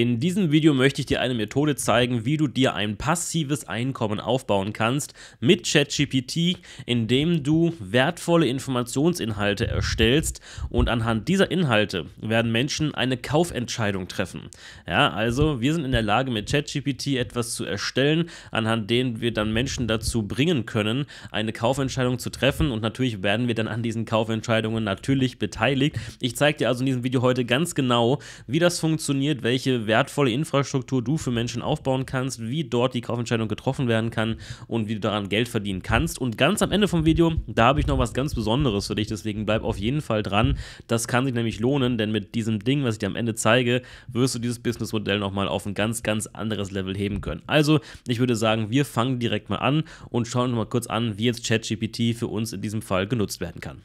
In diesem Video möchte ich dir eine Methode zeigen, wie du dir ein passives Einkommen aufbauen kannst mit ChatGPT, indem du wertvolle Informationsinhalte erstellst und anhand dieser Inhalte werden Menschen eine Kaufentscheidung treffen. Ja, also wir sind in der Lage mit ChatGPT etwas zu erstellen, anhand dem wir dann Menschen dazu bringen können, eine Kaufentscheidung zu treffen und natürlich werden wir dann an diesen Kaufentscheidungen natürlich beteiligt. Ich zeige dir also in diesem Video heute ganz genau, wie das funktioniert, welche wertvolle Infrastruktur du für Menschen aufbauen kannst, wie dort die Kaufentscheidung getroffen werden kann und wie du daran Geld verdienen kannst. Und ganz am Ende vom Video, da habe ich noch was ganz Besonderes für dich, deswegen bleib auf jeden Fall dran. Das kann sich nämlich lohnen, denn mit diesem Ding, was ich dir am Ende zeige, wirst du dieses Businessmodell nochmal auf ein ganz, ganz anderes Level heben können. Also, ich würde sagen, wir fangen direkt mal an und schauen uns mal kurz an, wie jetzt ChatGPT für uns in diesem Fall genutzt werden kann.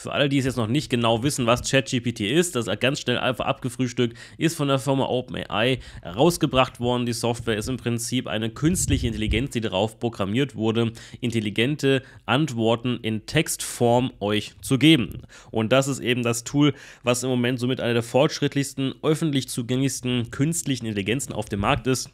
Für alle, die es jetzt noch nicht genau wissen, was ChatGPT ist, das ist ganz schnell einfach abgefrühstückt, ist von der Firma OpenAI herausgebracht worden. Die Software ist im Prinzip eine künstliche Intelligenz, die darauf programmiert wurde, intelligente Antworten in Textform euch zu geben. Und das ist eben das Tool, was im Moment somit eine der fortschrittlichsten, öffentlich zugänglichsten künstlichen Intelligenzen auf dem Markt ist.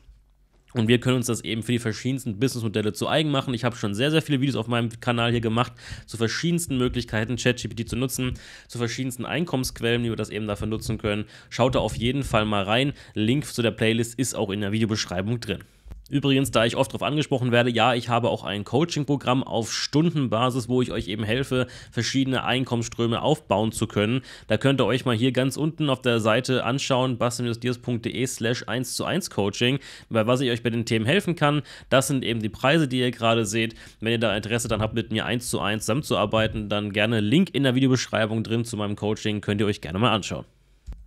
Und wir können uns das eben für die verschiedensten Businessmodelle zu eigen machen. Ich habe schon sehr, sehr viele Videos auf meinem Kanal hier gemacht zu verschiedensten Möglichkeiten, ChatGPT zu nutzen, zu verschiedensten Einkommensquellen, die wir das eben dafür nutzen können. Schaut da auf jeden Fall mal rein. Link zu der Playlist ist auch in der Videobeschreibung drin. Übrigens, da ich oft darauf angesprochen werde, ja, ich habe auch ein Coaching-Programm auf Stundenbasis, wo ich euch eben helfe, verschiedene Einkommensströme aufbauen zu können. Da könnt ihr euch mal hier ganz unten auf der Seite anschauen, bastian-diers.de slash 1 zu 1 Coaching, bei was ich euch bei den Themen helfen kann. Das sind eben die Preise, die ihr gerade seht. Wenn ihr da Interesse dann habt, mit mir 1 zu 1 zusammenzuarbeiten, dann gerne Link in der Videobeschreibung drin zu meinem Coaching, könnt ihr euch gerne mal anschauen.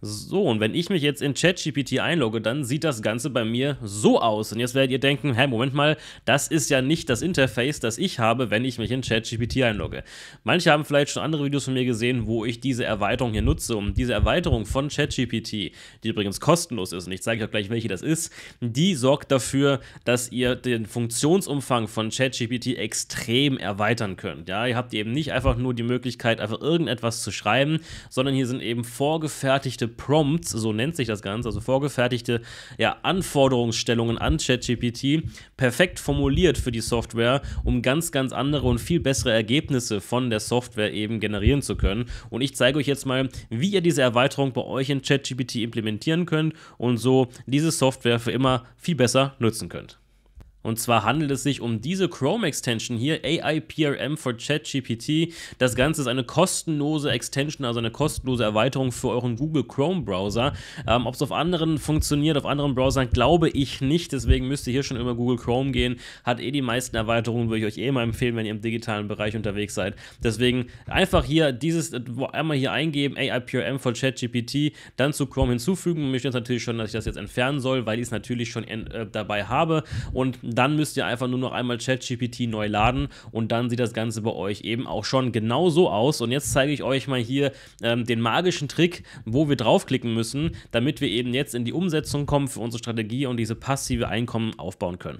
So, und wenn ich mich jetzt in ChatGPT einlogge, dann sieht das Ganze bei mir so aus. Und jetzt werdet ihr denken, hä, Moment mal, das ist ja nicht das Interface, das ich habe, wenn ich mich in ChatGPT einlogge. Manche haben vielleicht schon andere Videos von mir gesehen, wo ich diese Erweiterung hier nutze. Und diese Erweiterung von ChatGPT, die übrigens kostenlos ist, und ich zeige euch gleich, welche das ist, die sorgt dafür, dass ihr den Funktionsumfang von ChatGPT extrem erweitern könnt. Ja, ihr habt eben nicht einfach nur die Möglichkeit, einfach irgendetwas zu schreiben, sondern hier sind eben vorgefertigte Prompts, so nennt sich das Ganze, also vorgefertigte ja, Anforderungsstellungen an ChatGPT, perfekt formuliert für die Software, um ganz, ganz andere und viel bessere Ergebnisse von der Software eben generieren zu können. Und ich zeige euch jetzt mal, wie ihr diese Erweiterung bei euch in ChatGPT implementieren könnt und so diese Software für immer viel besser nutzen könnt. Und zwar handelt es sich um diese Chrome-Extension hier, AI PRM for ChatGPT. Das Ganze ist eine kostenlose Extension, also eine kostenlose Erweiterung für euren Google Chrome-Browser. Ähm, Ob es auf anderen funktioniert, auf anderen Browsern, glaube ich nicht. Deswegen müsst ihr hier schon immer Google Chrome gehen. Hat eh die meisten Erweiterungen, würde ich euch eh mal empfehlen, wenn ihr im digitalen Bereich unterwegs seid. Deswegen einfach hier dieses, einmal hier eingeben, AI PRM for ChatGPT, dann zu Chrome hinzufügen. Ich möchte jetzt natürlich schon, dass ich das jetzt entfernen soll, weil ich es natürlich schon äh, dabei habe. Und dann müsst ihr einfach nur noch einmal ChatGPT neu laden und dann sieht das Ganze bei euch eben auch schon genauso aus. Und jetzt zeige ich euch mal hier ähm, den magischen Trick, wo wir draufklicken müssen, damit wir eben jetzt in die Umsetzung kommen für unsere Strategie und diese passive Einkommen aufbauen können.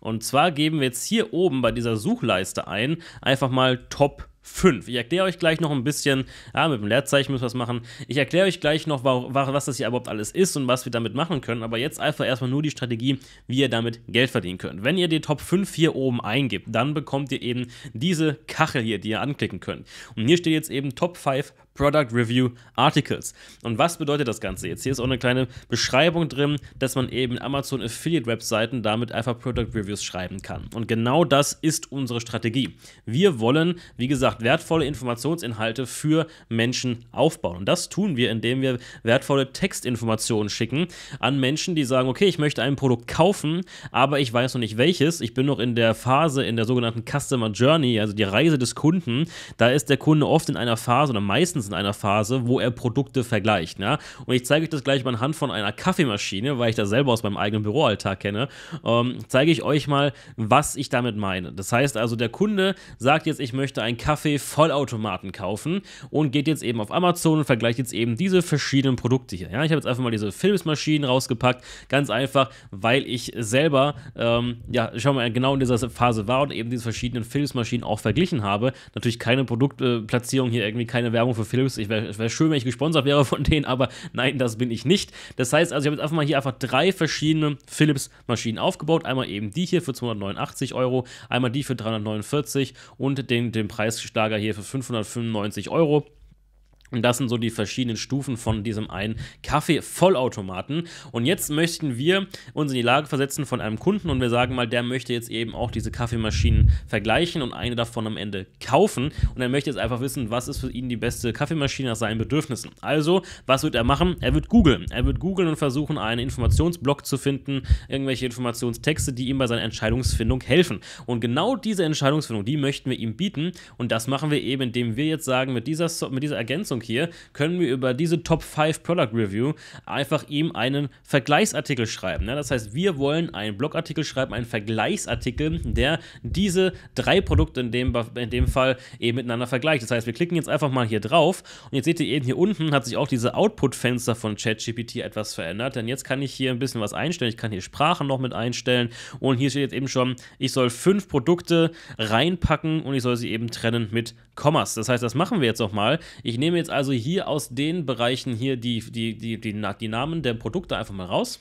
Und zwar geben wir jetzt hier oben bei dieser Suchleiste ein, einfach mal Top 5. Ich erkläre euch gleich noch ein bisschen, ja, mit dem Leerzeichen müssen wir es machen. Ich erkläre euch gleich noch, was das hier überhaupt alles ist und was wir damit machen können. Aber jetzt einfach erstmal nur die Strategie, wie ihr damit Geld verdienen könnt. Wenn ihr die Top 5 hier oben eingibt, dann bekommt ihr eben diese Kachel hier, die ihr anklicken könnt. Und hier steht jetzt eben Top 5 Product Review Articles. Und was bedeutet das Ganze jetzt? Hier ist auch eine kleine Beschreibung drin, dass man eben Amazon Affiliate Webseiten damit einfach Product Reviews schreiben kann. Und genau das ist unsere Strategie. Wir wollen, wie gesagt, wertvolle Informationsinhalte für Menschen aufbauen. Und das tun wir, indem wir wertvolle Textinformationen schicken an Menschen, die sagen, okay, ich möchte ein Produkt kaufen, aber ich weiß noch nicht welches. Ich bin noch in der Phase, in der sogenannten Customer Journey, also die Reise des Kunden. Da ist der Kunde oft in einer Phase oder meistens in einer Phase, wo er Produkte vergleicht. Ne? Und ich zeige euch das gleich mal anhand von einer Kaffeemaschine, weil ich das selber aus meinem eigenen Büroalltag kenne, ähm, zeige ich euch mal, was ich damit meine. Das heißt also, der Kunde sagt jetzt, ich möchte einen Kaffee-Vollautomaten kaufen und geht jetzt eben auf Amazon und vergleicht jetzt eben diese verschiedenen Produkte hier. Ja? Ich habe jetzt einfach mal diese Philips-Maschinen rausgepackt, ganz einfach, weil ich selber, ähm, ja, schau mal, genau in dieser Phase war und eben diese verschiedenen Philips-Maschinen auch verglichen habe. Natürlich keine Produktplatzierung hier, irgendwie keine Werbung für Philips Pillows. Ich wäre wär schön, wenn ich gesponsert wäre von denen, aber nein, das bin ich nicht. Das heißt also, ich habe jetzt einfach mal hier einfach drei verschiedene Philips-Maschinen aufgebaut. Einmal eben die hier für 289 Euro, einmal die für 349 und den, den Preisschlager hier für 595 Euro. Und das sind so die verschiedenen Stufen von diesem einen Kaffee-Vollautomaten. Und jetzt möchten wir uns in die Lage versetzen von einem Kunden und wir sagen mal, der möchte jetzt eben auch diese Kaffeemaschinen vergleichen und eine davon am Ende kaufen. Und er möchte jetzt einfach wissen, was ist für ihn die beste Kaffeemaschine nach seinen Bedürfnissen. Also, was wird er machen? Er wird googeln. Er wird googeln und versuchen, einen Informationsblock zu finden, irgendwelche Informationstexte, die ihm bei seiner Entscheidungsfindung helfen. Und genau diese Entscheidungsfindung, die möchten wir ihm bieten. Und das machen wir eben, indem wir jetzt sagen, mit dieser, mit dieser Ergänzung, Leistung hier, können wir über diese Top 5 Product Review einfach ihm einen Vergleichsartikel schreiben. Ne? Das heißt, wir wollen einen Blogartikel schreiben, einen Vergleichsartikel, der diese drei Produkte in dem, in dem Fall eben miteinander vergleicht. Das heißt, wir klicken jetzt einfach mal hier drauf und jetzt seht ihr eben hier unten hat sich auch diese Output-Fenster von ChatGPT etwas verändert, denn jetzt kann ich hier ein bisschen was einstellen. Ich kann hier Sprachen noch mit einstellen und hier steht jetzt eben schon, ich soll fünf Produkte reinpacken und ich soll sie eben trennen mit Kommas. Das heißt, das machen wir jetzt auch mal. Ich nehme jetzt also hier aus den Bereichen hier die, die, die, die, die Namen der Produkte einfach mal raus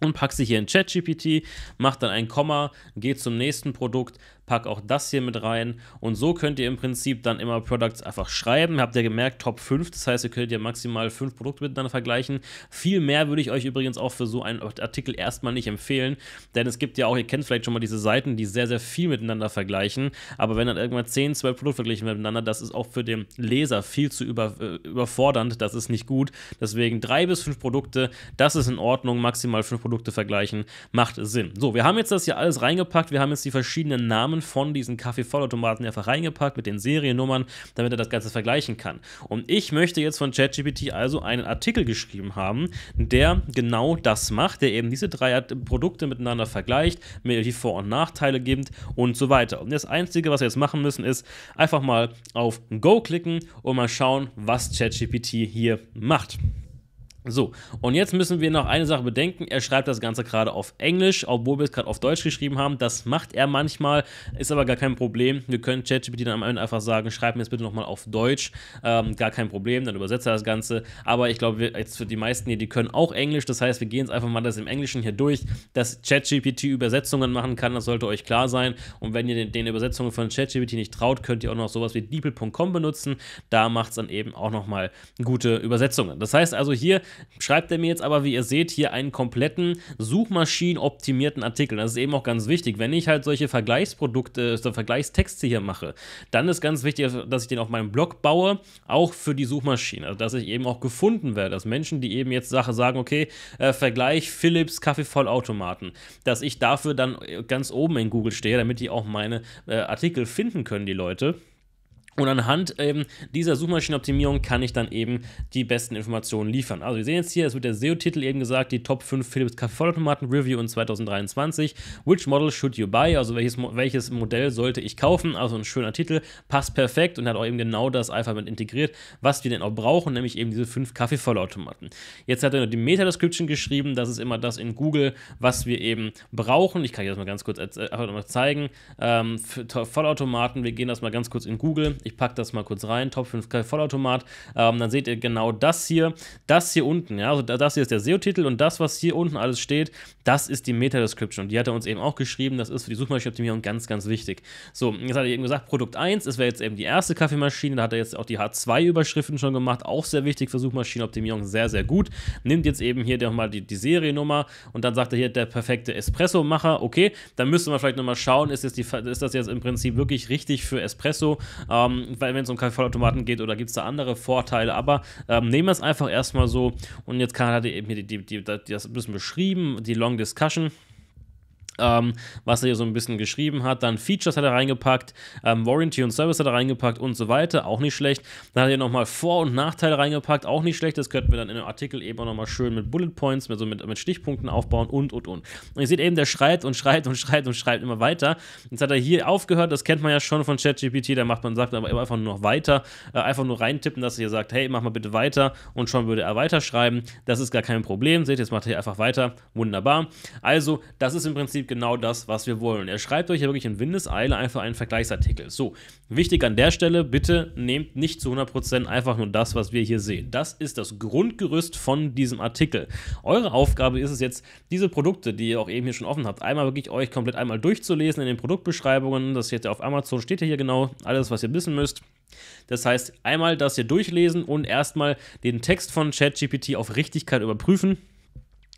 und packe sie hier in ChatGPT, mach dann ein Komma, geh zum nächsten Produkt, pack auch das hier mit rein. Und so könnt ihr im Prinzip dann immer Products einfach schreiben. Habt ihr gemerkt, Top 5, das heißt, ihr könnt ja maximal 5 Produkte miteinander vergleichen. Viel mehr würde ich euch übrigens auch für so einen Artikel erstmal nicht empfehlen, denn es gibt ja auch, ihr kennt vielleicht schon mal diese Seiten, die sehr, sehr viel miteinander vergleichen, aber wenn dann irgendwann 10, 12 Produkte verglichen werden miteinander, das ist auch für den Leser viel zu über, äh, überfordernd, das ist nicht gut. Deswegen 3 bis 5 Produkte, das ist in Ordnung, maximal 5 Produkte vergleichen, macht Sinn. So, wir haben jetzt das hier alles reingepackt, wir haben jetzt die verschiedenen Namen Namen von diesen Kaffee-Vollautomaten einfach reingepackt mit den Seriennummern, damit er das Ganze vergleichen kann. Und ich möchte jetzt von ChatGPT also einen Artikel geschrieben haben, der genau das macht, der eben diese drei Produkte miteinander vergleicht, mir die Vor- und Nachteile gibt und so weiter. Und das Einzige, was wir jetzt machen müssen, ist einfach mal auf Go klicken und mal schauen, was ChatGPT hier macht. So, und jetzt müssen wir noch eine Sache bedenken. Er schreibt das Ganze gerade auf Englisch, obwohl wir es gerade auf Deutsch geschrieben haben. Das macht er manchmal, ist aber gar kein Problem. Wir können ChatGPT dann am Ende einfach sagen, schreib mir das bitte nochmal auf Deutsch. Ähm, gar kein Problem, dann übersetzt er das Ganze. Aber ich glaube, jetzt für die meisten hier, die können auch Englisch. Das heißt, wir gehen jetzt einfach mal das im Englischen hier durch, dass ChatGPT Übersetzungen machen kann. Das sollte euch klar sein. Und wenn ihr den, den Übersetzungen von ChatGPT nicht traut, könnt ihr auch noch sowas wie deeple.com benutzen. Da macht es dann eben auch nochmal gute Übersetzungen. Das heißt also hier, schreibt er mir jetzt aber, wie ihr seht, hier einen kompletten suchmaschinenoptimierten Artikel. Das ist eben auch ganz wichtig. Wenn ich halt solche Vergleichsprodukte, äh, so Vergleichstexte hier mache, dann ist ganz wichtig, dass ich den auf meinem Blog baue, auch für die Suchmaschine. Also, dass ich eben auch gefunden werde, dass Menschen, die eben jetzt Sache sagen, okay, äh, Vergleich Philips Kaffeevollautomaten, dass ich dafür dann äh, ganz oben in Google stehe, damit die auch meine äh, Artikel finden können, die Leute. Und anhand ähm, dieser Suchmaschinenoptimierung kann ich dann eben die besten Informationen liefern. Also wir sehen jetzt hier, es wird der SEO-Titel eben gesagt, die Top 5 Philips Kaffeevollautomaten Review in 2023. Which model should you buy? Also welches, welches Modell sollte ich kaufen? Also ein schöner Titel, passt perfekt und hat auch eben genau das Alphabet integriert, was wir denn auch brauchen, nämlich eben diese fünf Kaffeevollautomaten. Jetzt hat er die Meta-Description geschrieben, das ist immer das in Google, was wir eben brauchen. Ich kann hier das mal ganz kurz äh, einfach mal zeigen. Ähm, Vollautomaten, wir gehen das mal ganz kurz in Google ich packe das mal kurz rein. Top 5 Vollautomat. Ähm, dann seht ihr genau das hier. Das hier unten, ja, also das hier ist der SEO-Titel und das, was hier unten alles steht, das ist die Meta-Description. Und die hat er uns eben auch geschrieben. Das ist für die Suchmaschinenoptimierung ganz, ganz wichtig. So, jetzt hat er eben gesagt, Produkt 1, das wäre jetzt eben die erste Kaffeemaschine. Da hat er jetzt auch die H2-Überschriften schon gemacht. Auch sehr wichtig für Suchmaschinenoptimierung. Sehr, sehr gut. Nimmt jetzt eben hier nochmal die, die Seriennummer und dann sagt er hier, der perfekte Espresso-Macher. Okay, dann müsste man vielleicht nochmal schauen, ist, jetzt die, ist das jetzt im Prinzip wirklich richtig für Espresso? Ähm, ähm, weil wenn es um Kaffeevollautomaten geht oder gibt es da andere Vorteile, aber ähm, nehmen wir es einfach erstmal so und jetzt hat er eben hier die, die, die, das ein bisschen beschrieben, die Long Discussion. Ähm, was er hier so ein bisschen geschrieben hat. Dann Features hat er reingepackt, ähm, Warranty und Service hat er reingepackt und so weiter, auch nicht schlecht. Dann hat er nochmal Vor- und Nachteile reingepackt, auch nicht schlecht. Das könnten wir dann in dem Artikel eben auch nochmal schön mit Bullet Points, also mit, mit Stichpunkten aufbauen und, und, und. Und ihr seht eben, der schreit und schreit und schreit und schreit immer weiter. Jetzt hat er hier aufgehört, das kennt man ja schon von ChatGPT, da macht man, sagt aber immer einfach nur noch weiter, äh, einfach nur reintippen, dass er hier sagt, hey, mach mal bitte weiter und schon würde er weiterschreiben. Das ist gar kein Problem. Seht, jetzt macht er hier einfach weiter. Wunderbar. Also, das ist im Prinzip Prinzip genau das, was wir wollen. Er schreibt euch ja wirklich in Windeseile einfach einen Vergleichsartikel. So, wichtig an der Stelle, bitte nehmt nicht zu 100% einfach nur das, was wir hier sehen. Das ist das Grundgerüst von diesem Artikel. Eure Aufgabe ist es jetzt, diese Produkte, die ihr auch eben hier schon offen habt, einmal wirklich euch komplett einmal durchzulesen in den Produktbeschreibungen. Das hier auf Amazon steht hier genau alles, was ihr wissen müsst. Das heißt, einmal das hier durchlesen und erstmal den Text von ChatGPT auf Richtigkeit überprüfen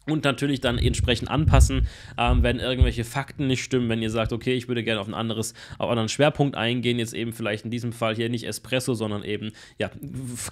und natürlich dann entsprechend anpassen, ähm, wenn irgendwelche Fakten nicht stimmen, wenn ihr sagt, okay, ich würde gerne auf ein anderes, auf einen anderen Schwerpunkt eingehen, jetzt eben vielleicht in diesem Fall hier nicht Espresso, sondern eben ja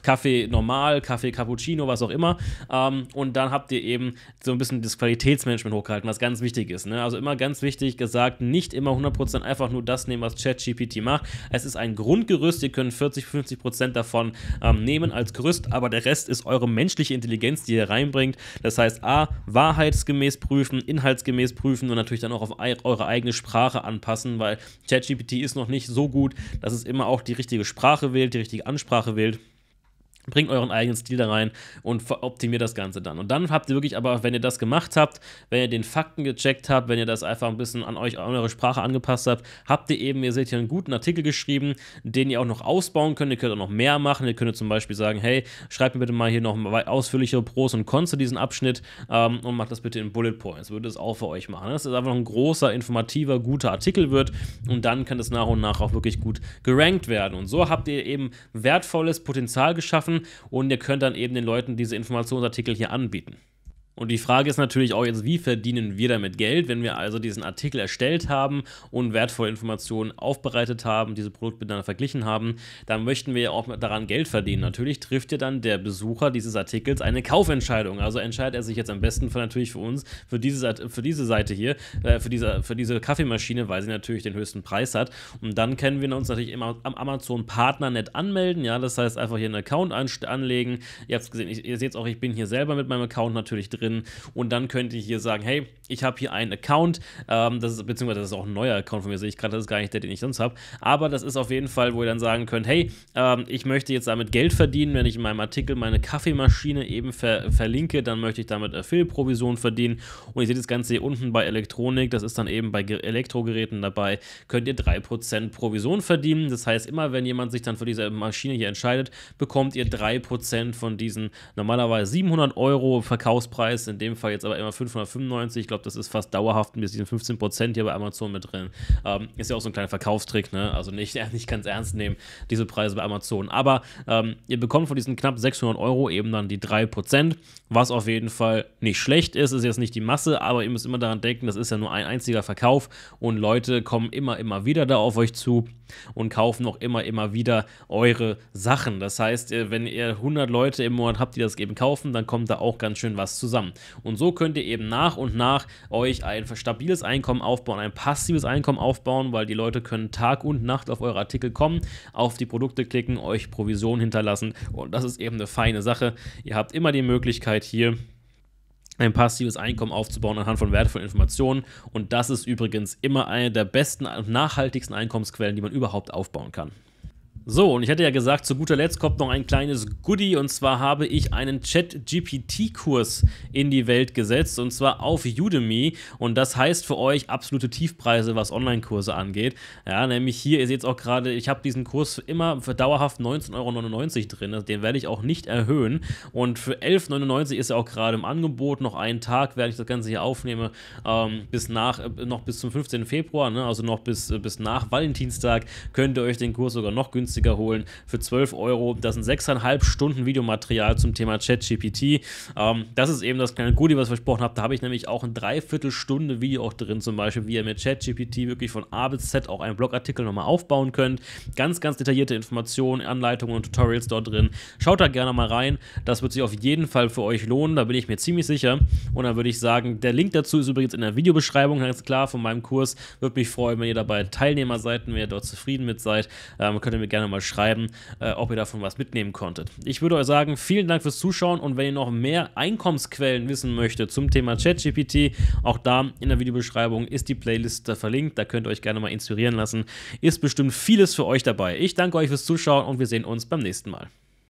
Kaffee normal, Kaffee Cappuccino, was auch immer. Ähm, und dann habt ihr eben so ein bisschen das Qualitätsmanagement hochgehalten, was ganz wichtig ist. Ne? Also immer ganz wichtig gesagt, nicht immer 100% einfach nur das nehmen, was ChatGPT macht. Es ist ein Grundgerüst, ihr könnt 40, 50% davon ähm, nehmen als Gerüst, aber der Rest ist eure menschliche Intelligenz, die ihr reinbringt. Das heißt, a wahrheitsgemäß prüfen, inhaltsgemäß prüfen und natürlich dann auch auf eure eigene Sprache anpassen, weil ChatGPT ist noch nicht so gut, dass es immer auch die richtige Sprache wählt, die richtige Ansprache wählt. Bringt euren eigenen Stil da rein und optimiert das Ganze dann. Und dann habt ihr wirklich aber, wenn ihr das gemacht habt, wenn ihr den Fakten gecheckt habt, wenn ihr das einfach ein bisschen an euch, an eure Sprache angepasst habt, habt ihr eben, ihr seht hier einen guten Artikel geschrieben, den ihr auch noch ausbauen könnt. Ihr könnt auch noch mehr machen. Ihr könnt zum Beispiel sagen, hey, schreibt mir bitte mal hier noch ausführlichere Pros und Cons zu diesem Abschnitt ähm, und macht das bitte in Bullet Points. Würde es auch für euch machen. Das ist einfach noch ein großer, informativer, guter Artikel wird und dann kann das nach und nach auch wirklich gut gerankt werden. Und so habt ihr eben wertvolles Potenzial geschaffen, machen und ihr könnt dann eben den Leuten diese Informationsartikel hier anbieten. Und die Frage ist natürlich auch jetzt, wie verdienen wir damit Geld, wenn wir also diesen Artikel erstellt haben und wertvolle Informationen aufbereitet haben, diese Produkte miteinander verglichen haben, dann möchten wir ja auch daran Geld verdienen. Natürlich trifft ja dann der Besucher dieses Artikels eine Kaufentscheidung. Also entscheidet er sich jetzt am besten für natürlich für uns, für diese, für diese Seite hier, äh, für, diese, für diese Kaffeemaschine, weil sie natürlich den höchsten Preis hat. Und dann können wir uns natürlich immer am Amazon Partnernet anmelden. Ja, das heißt einfach hier einen Account anlegen. Ihr habt es gesehen, ihr seht auch, ich bin hier selber mit meinem Account natürlich drin drin und dann könnt ihr hier sagen, hey, ich habe hier einen Account, ähm, das ist, beziehungsweise das ist auch ein neuer Account von mir, sehe ich gerade, das ist gar nicht der, den ich sonst habe, aber das ist auf jeden Fall, wo ihr dann sagen könnt, hey, ähm, ich möchte jetzt damit Geld verdienen, wenn ich in meinem Artikel meine Kaffeemaschine eben ver verlinke, dann möchte ich damit Affiliate-Provision äh, verdienen und ihr seht das Ganze hier unten bei Elektronik, das ist dann eben bei Ge Elektrogeräten dabei, könnt ihr 3% Provision verdienen, das heißt, immer wenn jemand sich dann für diese Maschine hier entscheidet, bekommt ihr 3% von diesen normalerweise 700 Euro Verkaufspreis Preis, in dem Fall jetzt aber immer 595. Ich glaube, das ist fast dauerhaft mit diesen 15% hier bei Amazon mit drin. Ähm, ist ja auch so ein kleiner Verkaufstrick, ne? Also nicht, nicht ganz ernst nehmen, diese Preise bei Amazon. Aber ähm, ihr bekommt von diesen knapp 600 Euro eben dann die 3%, was auf jeden Fall nicht schlecht ist. Ist jetzt nicht die Masse, aber ihr müsst immer daran denken, das ist ja nur ein einziger Verkauf und Leute kommen immer, immer wieder da auf euch zu und kaufen auch immer, immer wieder eure Sachen. Das heißt, äh, wenn ihr 100 Leute im Monat habt, die das eben kaufen, dann kommt da auch ganz schön was zusammen zusammen. Und so könnt ihr eben nach und nach euch ein stabiles Einkommen aufbauen, ein passives Einkommen aufbauen, weil die Leute können Tag und Nacht auf eure Artikel kommen, auf die Produkte klicken, euch Provision hinterlassen und das ist eben eine feine Sache. Ihr habt immer die Möglichkeit hier ein passives Einkommen aufzubauen anhand von wertvollen Informationen. Und das ist übrigens immer eine der besten und nachhaltigsten Einkommensquellen, die man überhaupt aufbauen kann. So, und ich hatte ja gesagt, zu guter Letzt kommt noch ein kleines Goodie. Und zwar habe ich einen Chat-GPT-Kurs in die Welt gesetzt. Und zwar auf Udemy. Und das heißt für euch absolute Tiefpreise, was Online-Kurse angeht. Ja, nämlich hier, ihr seht es auch gerade, ich habe diesen Kurs immer für dauerhaft 19,99 Euro drin. den werde ich auch nicht erhöhen. Und für 11,99 Euro ist er auch gerade im Angebot. Noch einen Tag, werde ich das Ganze hier aufnehmen. ähm, bis nach, äh, noch bis zum 15. Februar, ne? also noch bis, äh, bis nach Valentinstag, könnt ihr euch den Kurs sogar noch günstiger günstiger holen für 12 Euro. Das sind 6,5 Stunden Videomaterial zum Thema ChatGPT. Ähm, das ist eben das kleine Goodie, was ich versprochen habe. Da habe ich nämlich auch ein Dreiviertelstunde Video auch drin, zum Beispiel, wie ihr mit ChatGPT wirklich von A bis Z auch einen Blogartikel nochmal aufbauen könnt. Ganz, ganz detaillierte Informationen, Anleitungen und Tutorials dort drin. Schaut da gerne mal rein. Das wird sich auf jeden Fall für euch lohnen. Da bin ich mir ziemlich sicher. Und dann würde ich sagen, der Link dazu ist übrigens in der Videobeschreibung, ganz klar, von meinem Kurs. Würde mich freuen, wenn ihr dabei Teilnehmer seid wenn ihr dort zufrieden mit seid. Ähm, könnt ihr mir gerne gerne mal schreiben, äh, ob ihr davon was mitnehmen konntet. Ich würde euch sagen, vielen Dank fürs Zuschauen und wenn ihr noch mehr Einkommensquellen wissen möchtet zum Thema ChatGPT, auch da in der Videobeschreibung ist die Playlist da verlinkt, da könnt ihr euch gerne mal inspirieren lassen. Ist bestimmt vieles für euch dabei. Ich danke euch fürs Zuschauen und wir sehen uns beim nächsten Mal.